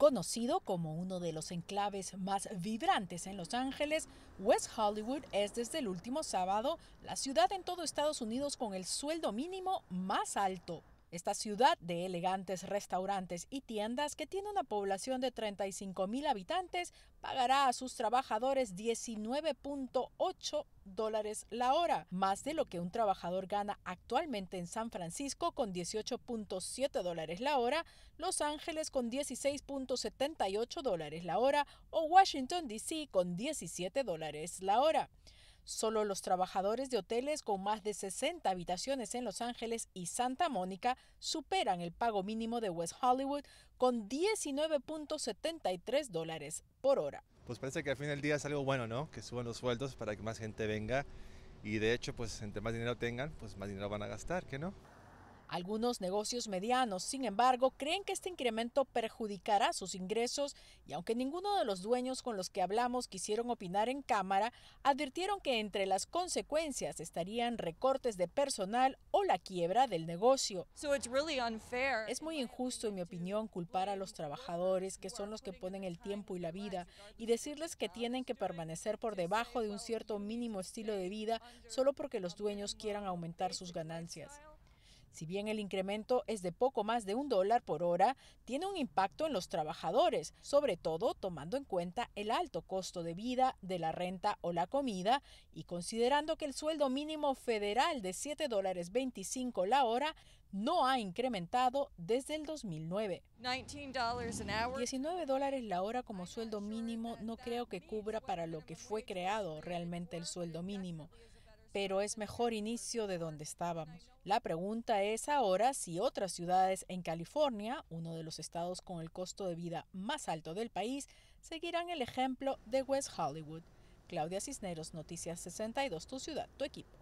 Conocido como uno de los enclaves más vibrantes en Los Ángeles, West Hollywood es desde el último sábado la ciudad en todo Estados Unidos con el sueldo mínimo más alto. Esta ciudad de elegantes restaurantes y tiendas que tiene una población de 35 mil habitantes pagará a sus trabajadores 19.8 dólares la hora, más de lo que un trabajador gana actualmente en San Francisco con 18.7 dólares la hora, Los Ángeles con 16.78 dólares la hora o Washington, D.C. con 17 dólares la hora. Solo los trabajadores de hoteles con más de 60 habitaciones en Los Ángeles y Santa Mónica superan el pago mínimo de West Hollywood con 19.73 dólares por hora. Pues parece que al fin del día es algo bueno, ¿no? Que suban los sueldos para que más gente venga y de hecho, pues entre más dinero tengan, pues más dinero van a gastar, ¿qué no? Algunos negocios medianos, sin embargo, creen que este incremento perjudicará sus ingresos y aunque ninguno de los dueños con los que hablamos quisieron opinar en cámara, advirtieron que entre las consecuencias estarían recortes de personal o la quiebra del negocio. unfair. Es muy injusto, en mi opinión, culpar a los trabajadores, que son los que ponen el tiempo y la vida, y decirles que tienen que permanecer por debajo de un cierto mínimo estilo de vida solo porque los dueños quieran aumentar sus ganancias. Si bien el incremento es de poco más de un dólar por hora, tiene un impacto en los trabajadores, sobre todo tomando en cuenta el alto costo de vida de la renta o la comida y considerando que el sueldo mínimo federal de $7.25 dólares la hora no ha incrementado desde el 2009. 19 dólares la hora como sueldo mínimo no creo que cubra para lo que fue creado realmente el sueldo mínimo pero es mejor inicio de donde estábamos. La pregunta es ahora si otras ciudades en California, uno de los estados con el costo de vida más alto del país, seguirán el ejemplo de West Hollywood. Claudia Cisneros, Noticias 62, tu ciudad, tu equipo.